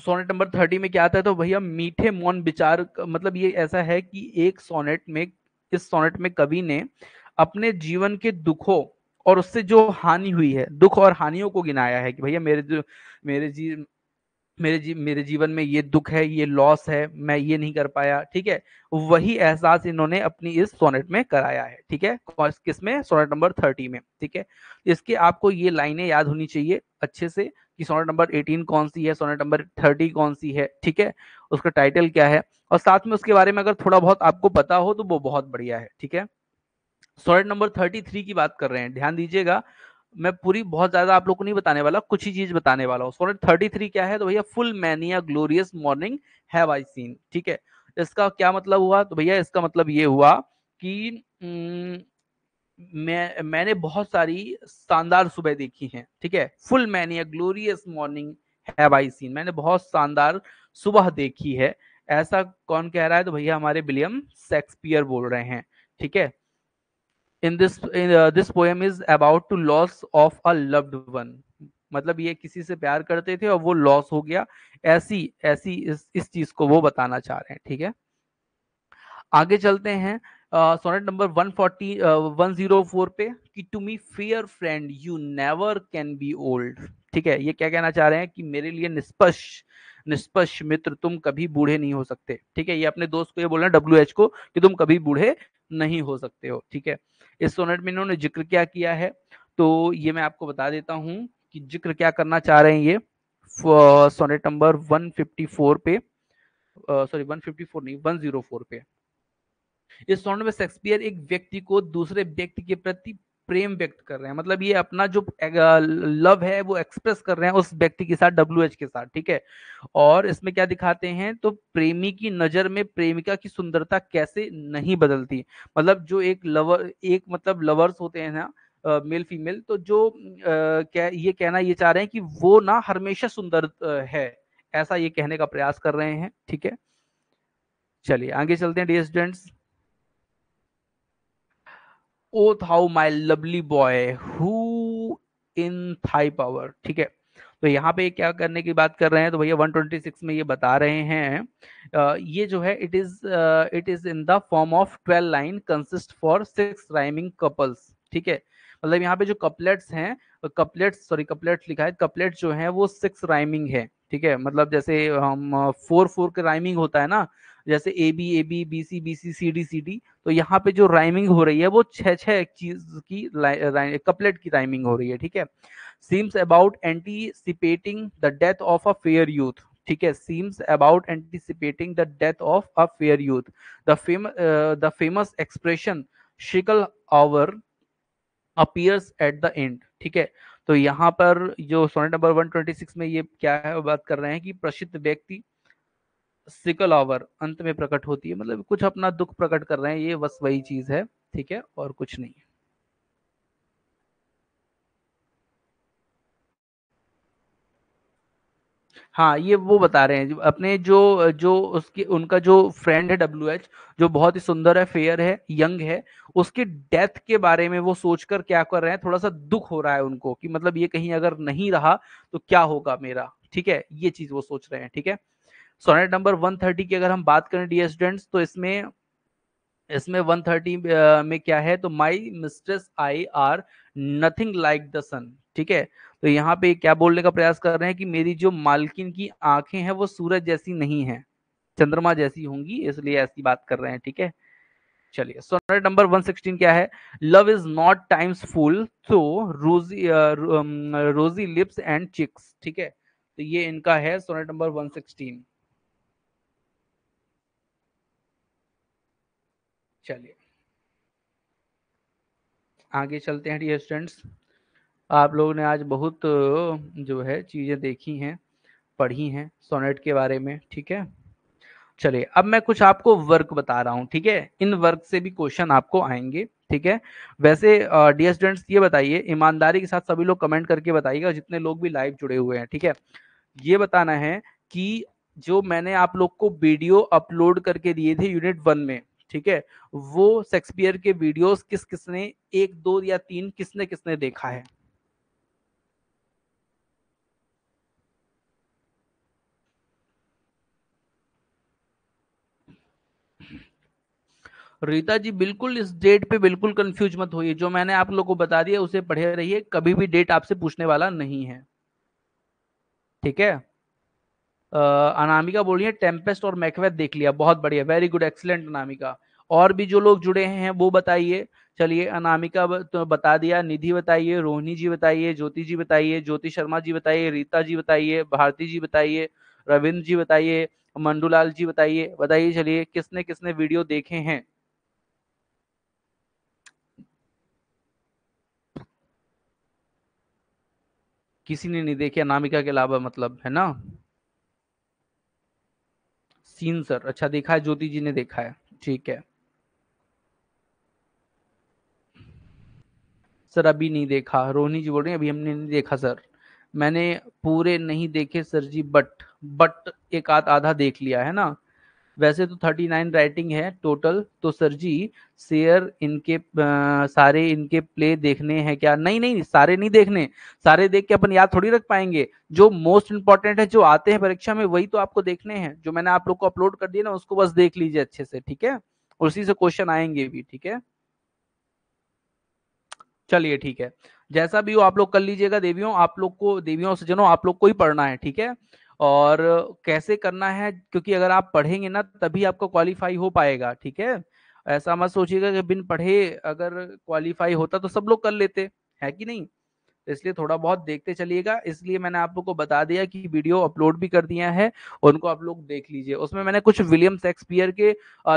sonnet number thirty में क्या आता है तो भैया मीठे मौन विचार मतलब ये ऐसा है कि एक सोनेट में इस सोनेट में कवि ने अपने जीवन के दुखों और उससे जो हानि हुई है दुख और हानियों को गिनाया है कि भैया मेरे जो मेरे जी मेरे जी मेरे जीवन में ये दुख है ये लॉस है मैं ये नहीं कर पाया ठीक है वही एहसास इन्होंने अपनी इस सोनेट में कराया है ठीक है किस में सोनेट नंबर थर्टी में ठीक है इसके आपको ये लाइनें याद होनी चाहिए अच्छे से कि सोनेट नंबर एटीन कौन सी है सोनेट नंबर थर्टी कौन सी है ठीक है उसका टाइटल क्या है और साथ में उसके बारे में अगर थोड़ा बहुत आपको पता हो तो वो बहुत बढ़िया है ठीक है सॉलिड नंबर थर्टी थ्री की बात कर रहे हैं ध्यान दीजिएगा मैं पूरी बहुत ज्यादा आप लोग को नहीं बताने वाला कुछ ही चीज बताने वाला हूँ सॉलिड थर्टी थ्री क्या है तो भैया full many a glorious morning have I seen ठीक है इसका क्या मतलब हुआ तो भैया इसका मतलब ये हुआ कि मैं मैंने बहुत सारी शानदार सुबह देखी हैं ठीक है full many a glorious morning have I seen मैंने बहुत शानदार सुबह देखी है ऐसा कौन कह रहा है तो भैया हमारे विलियम शेक्सपियर बोल रहे हैं ठीक है in this this poem is about to loss of a loved one मतलब ये किसी से प्यार करते थे और वो लॉस हो गया ऐसी ऐसी इस इस चीज को वो बताना चाह रहे हैं ठीक है आगे चलते हैं सोनेट नंबर 140 104 पे कि to me fair friend you never can be old ठीक है ये क्या कहना चाह रहे हैं कि मेरे लिए निष्पक्ष निष्पक्ष मित्र तुम कभी बूढ़े नहीं हो सकते ठीक है ये अपने दोस्त को ये बोल रहे हैं डब्ल्यू एच को कि तुम कभी बूढ़े नहीं हो सकते हो ठीक है इस सोनेट में इन्होंने जिक्र क्या किया है तो ये मैं आपको बता देता हूँ कि जिक्र क्या करना चाह रहे हैं ये सोनेट नंबर 154 पे सॉरी 154 नहीं 104 पे इस सोनेट में शेक्सपियर एक व्यक्ति को दूसरे व्यक्ति के प्रति प्रेम व्यक्त कर रहे हैं मतलब ये अपना जो लव है वो एक्सप्रेस कर रहे हैं उस व्यक्ति के साथ डब्ल्यू के साथ ठीक है और इसमें क्या दिखाते हैं तो प्रेमी की नजर में प्रेमिका की सुंदरता कैसे नहीं बदलती मतलब जो एक लवर एक मतलब लवर्स होते हैं ना मेल फीमेल तो जो uh, क्या ये कहना ये चाह रहे हैं कि वो ना हमेशा सुंदर है ऐसा ये कहने का प्रयास कर रहे हैं ठीक है चलिए आगे चलते हैं dear students O thou my lovely boy who in thy power ठीक है तो यहाँ पे क्या करने की बात कर रहे हैं तो भैया 126 में ये बता रहे हैं ये जो है it is it is in the form of 12 line consist for six rhyming couples ठीक है मतलब यहाँ पे जो कपलेट्स हैं कपलेट्स सॉरी कपलेट्स लिखा है कपलेट्स जो है वो सिक्स राइमिंग है ठीक है मतलब जैसे हम फोर फोर के राइमिंग होता है ना जैसे A B A B B C B C C D C D तो यहाँ पे जो राइमिंग हो रही है वो छह छह चीज की कपलेट की राइमिंग हो रही है ठीक है seems about anticipating the death of a fair youth ठीक है seems about anticipating the death of a fair youth the fame the famous expression sickle hour appears at the end ठीक है तो यहाँ पर जो सोनेट नंबर 126 में ये क्या है वो बात कर रहे हैं कि प्रसिद्ध व्यक्ति सिकल आवर अंत में प्रकट होती है मतलब कुछ अपना दुख प्रकट कर रहे हैं ये बस वही चीज है ठीक है और कुछ नहीं हाँ ये वो बता रहे हैं अपने जो जो उसके उनका जो फ्रेंड है डब्ल्यू एच जो बहुत ही सुंदर है फेयर है यंग है उसके डेथ के बारे में वो सोचकर क्या कर रहे हैं थोड़ा सा दुख हो रहा है उनको कि मतलब ये कहीं अगर नहीं रहा तो क्या होगा मेरा ठीक है ये चीज वो सोच रहे हैं ठीक है सोनेट नंबर 130 की अगर हम बात करें डी स्टूडेंट्स तो इसमें इसमें 130 में क्या है तो my mistress eyes are nothing like the sun ठीक है तो यहाँ पे क्या बोलने का प्रयास कर रहे हैं कि मेरी जो मालकिन की आंखें हैं वो सूरज जैसी नहीं है चंद्रमा जैसी होंगी इसलिए ऐसी बात कर रहे हैं ठीक है चलिए सोनेट नंबर 116 क्या है love is not time's fool though rosy रोजी लिप्स एंड चिक्स ठीक है तो ये इनका है सोनेट नंबर 116 चलिए आगे चलते हैं डियर स्टूडेंट्स आप लोगों ने आज बहुत जो है चीज़ें देखी हैं पढ़ी हैं सोनेट के बारे में ठीक है चलिए अब मैं कुछ आपको वर्क बता रहा हूँ ठीक है इन वर्क से भी क्वेश्चन आपको आएंगे ठीक है वैसे डियर स्टूडेंट्स ये बताइए ईमानदारी के साथ सभी लोग कमेंट करके बताइएगा जितने लोग भी लाइव जुड़े हुए हैं ठीक है ये बताना है कि जो मैंने आप लोग को वीडियो अपलोड करके दिए थे यूनिट वन में ठीक है वो शेक्सपियर के वीडियोस किस किसने एक दो या तीन किसने किसने देखा है रीता जी बिल्कुल इस डेट पे बिल्कुल कंफ्यूज मत होइए जो मैंने आप लोगों को बता दिया उसे पढ़े रहिए कभी भी डेट आपसे पूछने वाला नहीं है ठीक है अनामिका बोल रही है टेम्पेस्ट और मैकवेथ देख लिया बहुत बढ़िया वेरी गुड एक्सलेंट अनामिका और भी जो लोग जुड़े हैं वो बताइए चलिए अनामिका तो बता दिया निधि बताइए रोहिणी जी बताइए ज्योति जी बताइए ज्योति शर्मा जी बताइए रीता जी बताइए भारती जी बताइए रविंद्र जी बताइए मंडूलाल जी बताइए बताइए चलिए किसने किसने वीडियो देखे हैं किसी ने नहीं देखे अनामिका के अलावा मतलब है ना सीन सर अच्छा देखा है ज्योति जी ने देखा है ठीक है सर अभी नहीं देखा रोहिणी जी बोल रही हैं अभी हमने नहीं देखा सर मैंने पूरे नहीं देखे सर जी बट बट एक आध आधा देख लिया है ना वैसे तो 39 राइटिंग है टोटल तो सर जी शेयर इनके आ, सारे इनके प्ले देखने हैं क्या नहीं नहीं सारे नहीं देखने सारे देख के अपन याद थोड़ी रख पाएंगे जो मोस्ट इंपॉर्टेंट है जो आते हैं परीक्षा में वही तो आपको देखने हैं जो मैंने आप लोग को अपलोड कर दिया ना उसको बस देख लीजिए अच्छे से ठीक है और उसी से क्वेश्चन आएंगे भी ठीक है चलिए ठीक है जैसा भी हो आप लोग कर लीजिएगा देवियों आप लोग को देवियों जनो आप लोग को ही पढ़ना है ठीक है और कैसे करना है क्योंकि अगर आप पढ़ेंगे ना तभी आपको क्वालिफाई हो पाएगा ठीक है ऐसा मत सोचिएगा कि बिन पढ़े अगर क्वालिफाई होता तो सब लोग कर लेते है कि नहीं तो इसलिए थोड़ा बहुत देखते चलिएगा इसलिए मैंने आप लोग को बता दिया कि वीडियो अपलोड भी कर दिया है उनको आप लोग देख लीजिए उसमें मैंने कुछ विलियम शेक्सपियर के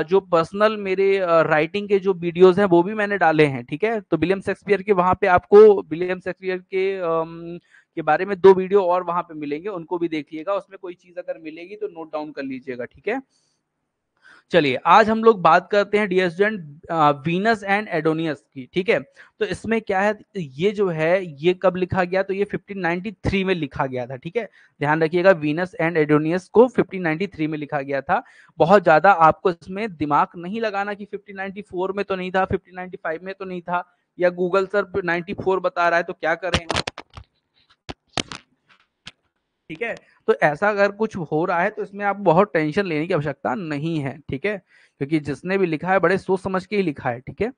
जो पर्सनल मेरे राइटिंग के जो वीडियोस हैं वो भी मैंने डाले हैं ठीक है तो विलियम शेक्सपियर के वहां पे आपको विलियम शेक्सपियर के के बारे में दो वीडियो और वहां पे मिलेंगे उनको भी देख लीजिएगा उसमें कोई चीज अगर मिलेगी तो नोट डाउन कर लीजिएगा ठीक है चलिए आज हम लोग बात करते हैं the ascendant Venus and Adonis की ठीक है तो इसमें क्या है ये जो है ये कब लिखा गया तो ये 1593 में लिखा गया था ठीक है ध्यान रखिएगा वीनस एंड एडोनियस को 1593 में लिखा गया था बहुत ज्यादा आपको इसमें दिमाग नहीं लगाना कि 1594 में तो नहीं था 1595 में तो नहीं था या गूगल सर 94 बता रहा है तो क्या करें ठीक है तो ऐसा अगर कुछ हो रहा है तो इसमें आप बहुत टेंशन लेने की आवश्यकता नहीं है ठीक है क्योंकि जिसने भी लिखा है बड़े सोच समझ के ही लिखा है ठीक है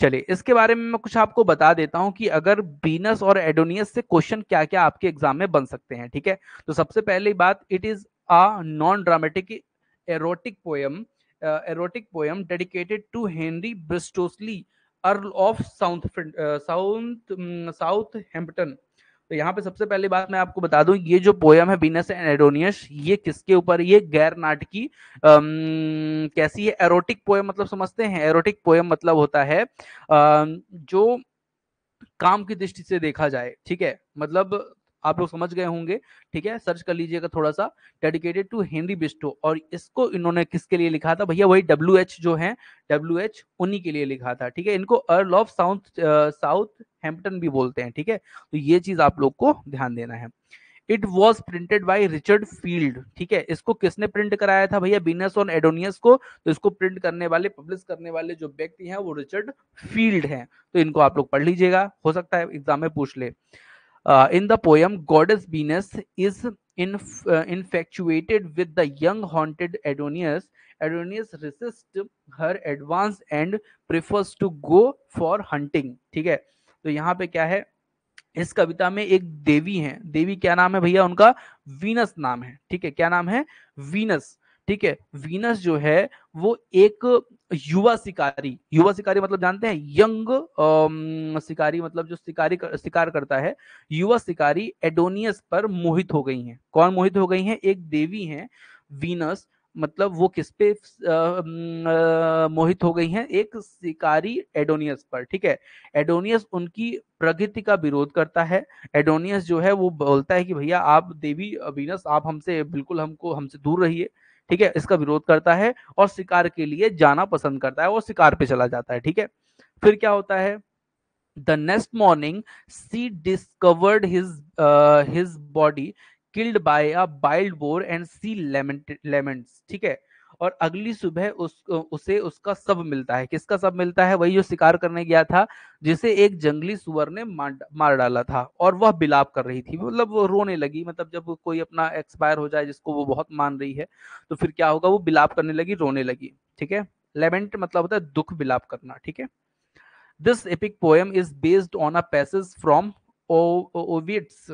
चलिए इसके बारे में मैं कुछ आपको बता देता हूं कि अगर बीनस और एडोनियस से क्वेश्चन क्या क्या आपके एग्जाम में बन सकते हैं ठीक है तो सबसे पहली बात it is a non dramatic erotic poem erotic poem dedicated to Henry Wriothesley Earl of South South Southampton तो यहाँ पे सबसे पहली बात मैं आपको बता दूं ये जो पोयम है बीनस एंड एडोनियस ये किसके ऊपर ये गैर नाटकी कैसी है एरोटिक पोयम मतलब समझते हैं एरोटिक पोयम मतलब होता है जो काम की दृष्टि से देखा जाए ठीक है मतलब आप लोग समझ गए होंगे ठीक है सर्च कर लीजिएगा थोड़ा सा डेडिकेटेड टू हेनरी बिस्टो और इसको इन्होंने किसके लिए लिखा था भैया वही डब्ल्यू एच जो है डब्ल्यू एच उन्हीं के लिए लिखा था ठीक है इनको Earl of South Southampton भी बोलते हैं ठीक है तो ये चीज आप लोग को ध्यान देना है it was printed by Richard Field ठीक है इसको किसने प्रिंट कराया था भैया बीनस और एडोनियस को तो इसको प्रिंट करने वाले पब्लिश करने वाले जो व्यक्ति हैं वो रिचर्ड फील्ड हैं तो इनको आप लोग पढ़ लीजिएगा हो सकता है एग्जाम में पूछ ले in the poem goddess Venus is in infatuated with the young haunted Adonis Adonis resist her advance and prefers to go for hunting ठीक है तो यहाँ पे क्या है इस कविता में एक देवी है देवी क्या नाम है भैया उनका वीनस नाम है ठीक है क्या नाम है वीनस ठीक है वीनस जो है वो एक युवा शिकारी युवा शिकारी मतलब जानते हैं यंग शिकारी मतलब जो शिकारी कर, शिकार करता है युवा शिकारी एडोनियस पर मोहित हो गई हैं कौन मोहित हो गई हैं एक देवी हैं वीनस मतलब वो किस पे आ, आ, मोहित हो गई हैं एक शिकारी एडोनियस पर ठीक है एडोनियस उनकी प्रगति का विरोध करता है एडोनियस जो है वो बोलता है कि भैया आप देवी अबीनस आप हमसे बिल्कुल हमको हमसे दूर रहिए ठीक है इसका विरोध करता है और शिकार के लिए जाना पसंद करता है और शिकार पे चला जाता है ठीक है फिर क्या होता है the next morning she discovered his his body killed by a wild boar and she laments ठीक है और अगली सुबह उस उसे उसका सब मिलता है किसका सब मिलता है वही जो शिकार करने गया था जिसे एक जंगली सुअर ने मार डाला था और वह बिलाप कर रही थी मतलब वो रोने लगी मतलब जब कोई अपना एक्सपायर हो जाए जिसको वो बहुत मान रही है तो फिर क्या होगा वो बिलाप करने लगी रोने लगी ठीक है लेमेंट मतलब होता है दुख बिलाप करना ठीक है this epic poem is based on a passage from Ovid's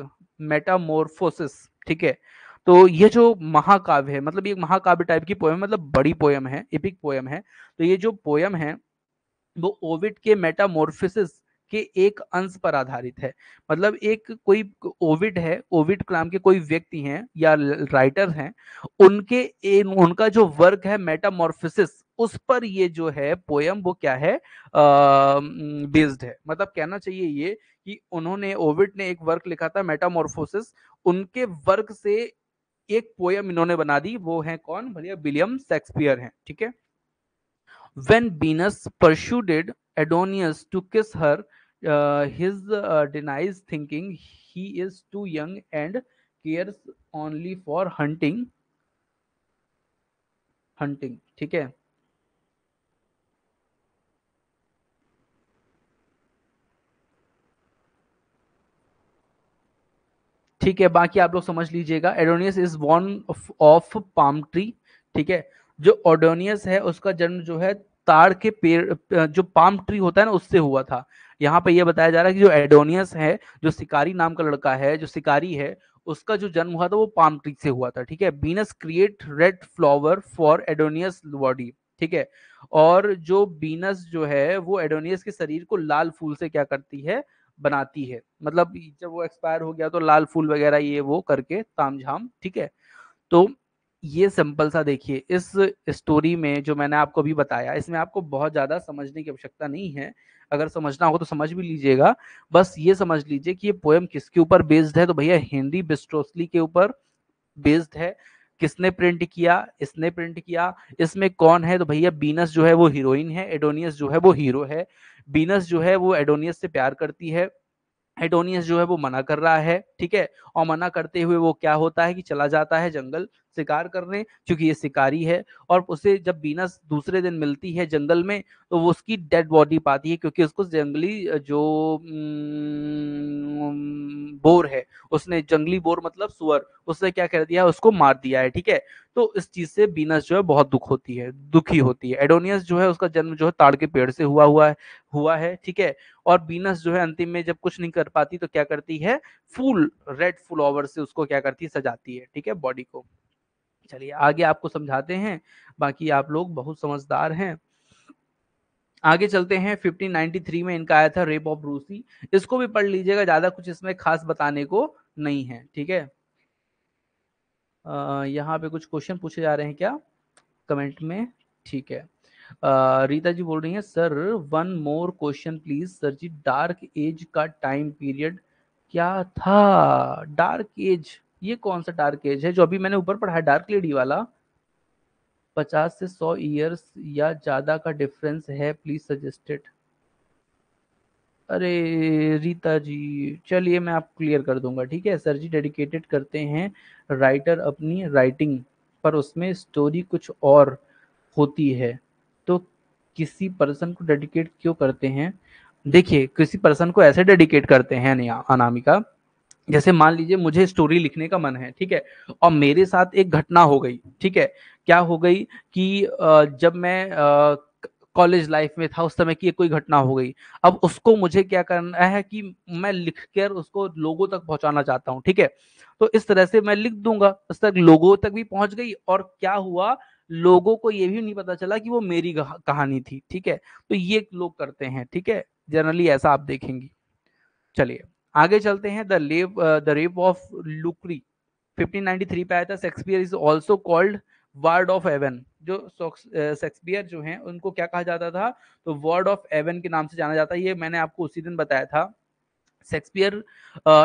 Metamorphosis ठीक है तो ये जो महाकाव्य है मतलब ये महाकाव्य टाइप की पोयम मतलब बड़ी पोयम है इपिक पोयम है तो ये जो पोयम है वो ओविड के मेटामोरफिसिस के एक अंश पर आधारित है मतलब एक कोई ओविड है ओविड क्लाम के कोई व्यक्ति हैं या राइटर हैं उनके उनका जो वर्क है मेटामोरफिस उस पर ये जो है पोयम वो क्या है बेस्ड है मतलब कहना चाहिए ये कि उन्होंने ओविड ने एक वर्क लिखा था मेटामोरफोसिस उनके वर्क से एक पोयम इन्होंने बना दी वो है कौन भैया विलियम शेक्सपियर है ठीक है when Venus persuaded Adonis to kiss her his denies thinking he is too young and cares only for hunting hunting ठीक है ठीक है बाकी आप लोग समझ लीजिएगा Adonis is born of palm tree ठीक है जो ओडोनियस है उसका जन्म जो है ताड़ के पेड़ जो पाम ट्री होता है ना उससे हुआ था यहाँ पे यह बताया जा रहा है कि जो एडोनियस है जो शिकारी नाम का लड़का है जो शिकारी है उसका जो जन्म हुआ था वो पाम ट्री से हुआ था ठीक है Venus create red flower for Adonis body ठीक है और जो बीनस जो है वो एडोनियस के शरीर को लाल फूल से क्या करती है बनाती है मतलब जब वो एक्सपायर हो गया तो लाल फूल वगैरह ये वो करके ताम झाम ठीक है तो ये सिंपल सा देखिए इस स्टोरी में जो मैंने आपको अभी बताया इसमें आपको बहुत ज़्यादा समझने की आवश्यकता नहीं है अगर समझना हो तो समझ भी लीजिएगा बस ये समझ लीजिए कि ये पोएम किसके ऊपर बेस्ड है तो भैया हेनरी बिस्ट्रोसली के ऊपर बेस्ड है किसने प्रिंट किया इसने प्रिंट किया इसमें कौन है तो भैया बीनस जो है वो हीरोइन है एडोनियस जो है वो हीरो है बीनस जो है वो एडोनियस से प्यार करती है हेडोनियस जो है वो मना कर रहा है ठीक है और मना करते हुए वो क्या होता है कि चला जाता है जंगल शिकार करने क्योंकि ये शिकारी है और उसे जब बीनस दूसरे दिन मिलती है जंगल में तो वो उसकी डेड बॉडी पाती है क्योंकि उसको जंगली जो बोर है उसने जंगली बोर मतलब सुअर उसने क्या कर दिया उसको मार दिया है ठीक है तो इस चीज से बीनस जो है बहुत दुख होती है दुखी होती है एडोनियस जो है उसका जन्म जो है ताड़ के पेड़ से हुआ हुआ है हुआ है ठीक है और बीनस जो है अंतिम में जब कुछ नहीं कर पाती तो क्या करती है फूल रेड फ्लावर से उसको क्या करती है सजाती है ठीक है बॉडी को चलिए आगे आपको समझाते हैं बाकी आप लोग बहुत समझदार हैं आगे चलते हैं 1593 में इनका आया था रेप ऑफ रूसी इसको भी पढ़ लीजिएगा ज्यादा कुछ इसमें खास बताने को नहीं है ठीक है यहाँ पे कुछ क्वेश्चन पूछे जा रहे हैं क्या कमेंट में ठीक है रीता जी बोल रही हैं sir one more question please sir जी डार्क एज का टाइम पीरियड क्या था डार्क एज ये कौन सा डार्क एज है जो अभी मैंने ऊपर पढ़ा है डार्क लेडी वाला पचास से सौ इयर्स या ज्यादा का डिफरेंस है प्लीज सजेस्टेड अरे रीता जी चलिए मैं आप क्लियर कर दूंगा ठीक है सर जी डेडिकेटेड करते हैं राइटर अपनी राइटिंग पर उसमें स्टोरी कुछ और होती है तो किसी पर्सन को डेडिकेट क्यों करते हैं देखिए किसी पर्सन को ऐसे डेडिकेट करते हैं अनामिका जैसे मान लीजिए मुझे स्टोरी लिखने का मन है ठीक है और मेरे साथ एक घटना हो गई ठीक है क्या हो गई कि जब मैं कॉलेज लाइफ में था उस समय की कोई घटना हो गई अब उसको मुझे क्या करना है कि मैं लिख कर उसको लोगों तक पहुंचाना चाहता हूँ ठीक है तो इस तरह से मैं लिख दूंगा उस तक लोगों तक भी पहुंच गई और क्या हुआ लोगों को ये भी नहीं पता चला कि वो मेरी कहानी थी ठीक है तो ये लोग करते हैं ठीक है जनरली ऐसा आप देखेंगे चलिए आगे चलते हैं द लेव द रेप ऑफ लुकरी 1593 पे आया था Shakespeare is also called word of Avon जो शेक्सपियर uh, जो हैं उनको क्या कहा जाता था तो वर्ड ऑफ एवन के नाम से जाना जाता है ये मैंने आपको उसी दिन बताया था Shakespeare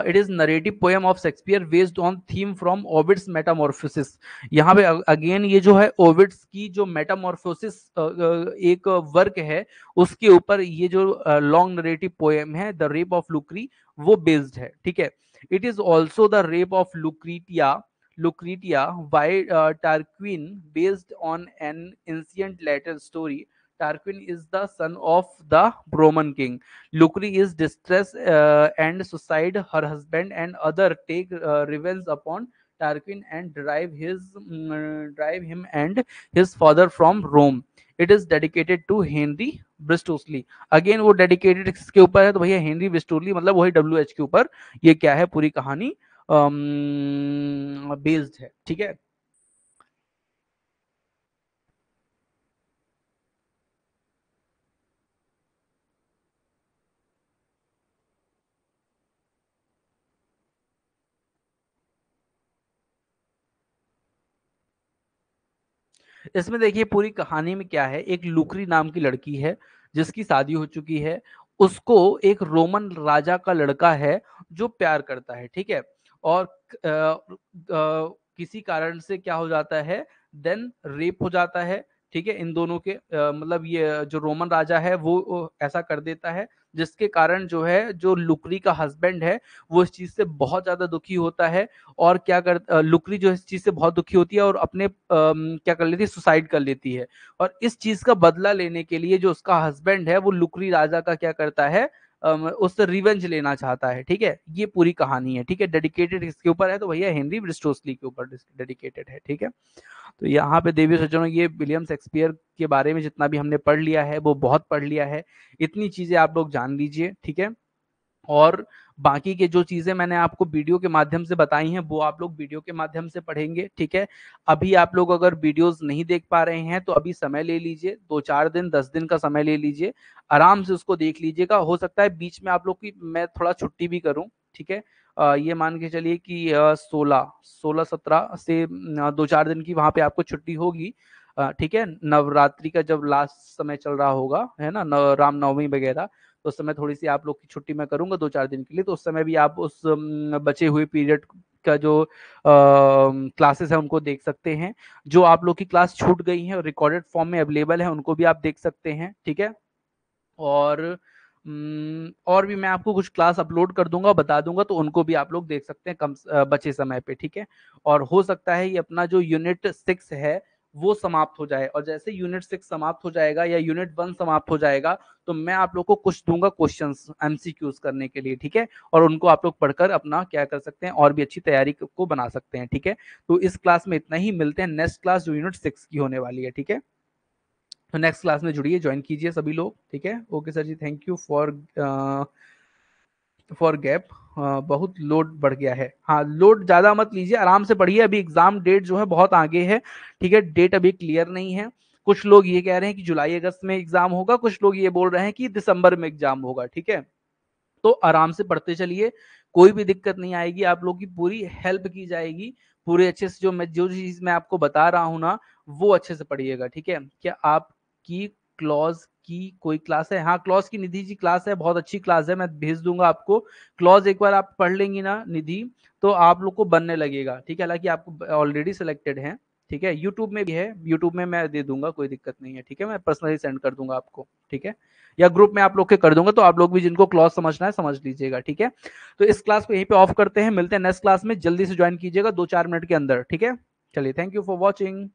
it is narrative poem of Shakespeare based on theme from Ovid's Metamorphosis यहाँ पे अगेन ये जो है ओविड्स की जो मेटामोर्फोसिस uh, uh, एक वर्क है उसके ऊपर ये जो लॉन्ग नरेटिव पोएम है द रेप ऑफ लुक्री वो बेस्ड है ठीक है it is also the rape of Lucretia Lucretia by Tarquin based on an ancient Latin story Tarquin is the son of the Roman king. Lucre is distressed uh, and suicide her husband and other take uh, revenge upon Tarquin and drive his um, drive him and his father from Rome. It is dedicated to Henry Wriothesley Again, वो dedicated किसके ऊपर है तो भैया Henry ब्रिस्टोसली मतलब वही W H के ऊपर ये क्या है पूरी कहानी based है ठीक है इसमें देखिए पूरी कहानी में क्या है एक लुकरी नाम की लड़की है जिसकी शादी हो चुकी है उसको एक रोमन राजा का लड़का है जो प्यार करता है ठीक है और आ, आ, किसी कारण से क्या हो जाता है देन रेप हो जाता है ठीक है इन दोनों के मतलब ये जो रोमन राजा है वो ऐसा कर देता है जिसके कारण जो है जो लुकरी का हस्बैंड है वो इस चीज से बहुत ज्यादा दुखी होता है और क्या कर लुकरी जो इस चीज से बहुत दुखी होती है और अपने क्या कर लेती है सुसाइड कर लेती है और इस चीज का बदला लेने के लिए जो उसका हस्बैंड है वो लुकरी राजा का क्या करता है उससे रिवेंज लेना चाहता है ठीक है ये पूरी कहानी है ठीक है डेडिकेटेड इसके ऊपर है तो भैया हेनरी ब्रिस्टोसली के ऊपर डेडिकेटेड है ठीक है तो यहाँ पे देवी सज्जनों ये विलियम शेक्सपियर के बारे में जितना भी हमने पढ़ लिया है वो बहुत पढ़ लिया है इतनी चीजें आप लोग जान लीजिए ठीक है और बाकी के जो चीज़ें मैंने आपको वीडियो के माध्यम से बताई हैं वो आप लोग वीडियो के माध्यम से पढ़ेंगे ठीक है अभी आप लोग अगर वीडियोस नहीं देख पा रहे हैं तो अभी समय ले लीजिए दो चार दिन दस दिन का समय ले लीजिए आराम से उसको देख लीजिएगा हो सकता है बीच में आप लोग की मैं थोड़ा छुट्टी भी करूँ ठीक है ये मान के चलिए कि सोलह सोलह सत्रह से दो चार दिन की वहाँ पे आपको छुट्टी होगी ठीक है नवरात्रि का जब लास्ट समय चल रहा होगा है ना रामनवमी वगैरह तो उस समय थोड़ी सी आप लोग की छुट्टी मैं करूंगा दो चार दिन के लिए तो उस समय भी आप उस बचे हुए पीरियड का जो क्लासेस है उनको देख सकते हैं जो आप लोग की क्लास छूट गई है और रिकॉर्डेड फॉर्म में अवेलेबल है उनको भी आप देख सकते हैं ठीक है और और भी मैं आपको कुछ क्लास अपलोड कर दूंगा बता दूंगा तो उनको भी आप लोग देख सकते हैं कम बचे समय पे ठीक है और हो सकता है ये अपना जो यूनिट सिक्स है वो समाप्त हो जाए और जैसे यूनिट सिक्स समाप्त हो जाएगा या यूनिट वन समाप्त हो जाएगा तो मैं आप लोग को कुछ दूंगा क्वेश्चन एमसीक्यूज करने के लिए ठीक है और उनको आप लोग पढ़कर अपना क्या कर सकते हैं और भी अच्छी तैयारी को बना सकते हैं ठीक है तो इस क्लास में इतना ही मिलते हैं नेक्स्ट क्लास जो यूनिट सिक्स की होने वाली है ठीक है तो नेक्स्ट क्लास में जुड़िए ज्वाइन कीजिए सभी लोग ठीक है okay sir ji thank you for for gap बहुत लोड बढ़ गया है हाँ लोड ज़्यादा मत लीजिए आराम से पढ़िए अभी एग्ज़ाम डेट जो है बहुत आगे है ठीक है डेट अभी क्लियर नहीं है कुछ लोग ये कह रहे हैं कि जुलाई अगस्त में एग्ज़ाम होगा कुछ लोग ये बोल रहे हैं कि दिसंबर में एग्ज़ाम होगा ठीक है तो आराम से पढ़ते चलिए कोई भी दिक्कत नहीं आएगी आप लोग की पूरी हेल्प की जाएगी पूरे अच्छे से जो मैं जो चीज़ मैं आपको बता रहा हूँ ना वो अच्छे से पढ़िएगा ठीक है क्या आपकी क्लॉज की कोई क्लास है हाँ क्लॉज की निधि जी क्लास है बहुत अच्छी क्लास है मैं भेज दूंगा आपको क्लॉज एक बार आप पढ़ लेंगी ना निधि तो आप लोग को बनने लगेगा ठीक है हालांकि आप ऑलरेडी सिलेक्टेड हैं ठीक है यूट्यूब में भी है यूट्यूब में मैं दे दूंगा कोई दिक्कत नहीं है ठीक है मैं पर्सनली सेंड कर दूंगा आपको ठीक है या ग्रुप में आप लोग के कर दूंगा तो आप लोग भी जिनको क्लॉज समझना है समझ लीजिएगा ठीक है तो इस क्लास को यहीं पे ऑफ करते हैं मिलते हैं नेक्स्ट क्लास में जल्दी से ज्वाइन कीजिएगा दो चार मिनट के अंदर ठीक है चलिए थैंक यू फॉर वॉचिंग